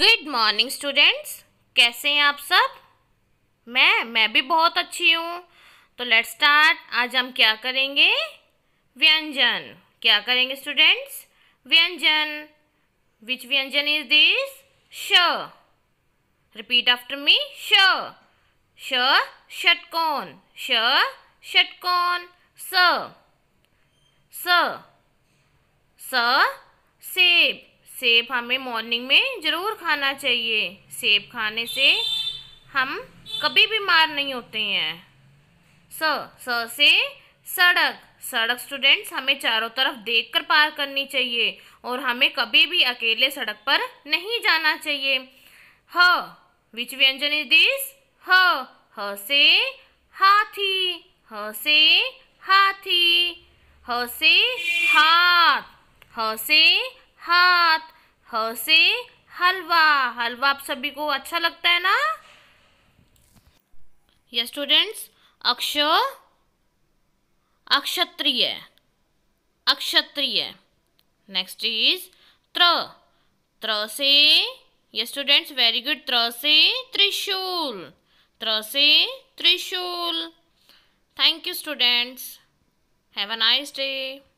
good morning students कैसे हैं आप सब मैं मैं भी बहुत अच्छी हूँ तो लेट्स स्टार्ट आज हम क्या करेंगे व्यंजन क्या करेंगे स्टूडेंट्स व्यंजन विच व्यंजन इज दिस श रिपीट आफ्टर मी श श षटकोण श षटकोण स स सेब सेब हमें मॉर्निंग में ज़रूर खाना चाहिए सेब खाने से हम कभी बीमार नहीं होते हैं स स से सड़क सड़क स्टूडेंट्स हमें चारों तरफ देखकर पार करनी चाहिए और हमें कभी भी अकेले सड़क पर नहीं जाना चाहिए ह विच व्यंजन इज दिस ह ह से हाथी ह से हाथी ह से हाथ ह से हाथ ह से हलवा हलवा आप सभी को अच्छा लगता है ना यस स्टूडेंट्स अक्ष अक्षत्रिय अक्षत्रिय नेक्स्ट इज त्र त्र से यस स्टूडेंट्स वेरी गुड त्र से त्रिशूल त्र से त्रिशूल thank you students have a nice day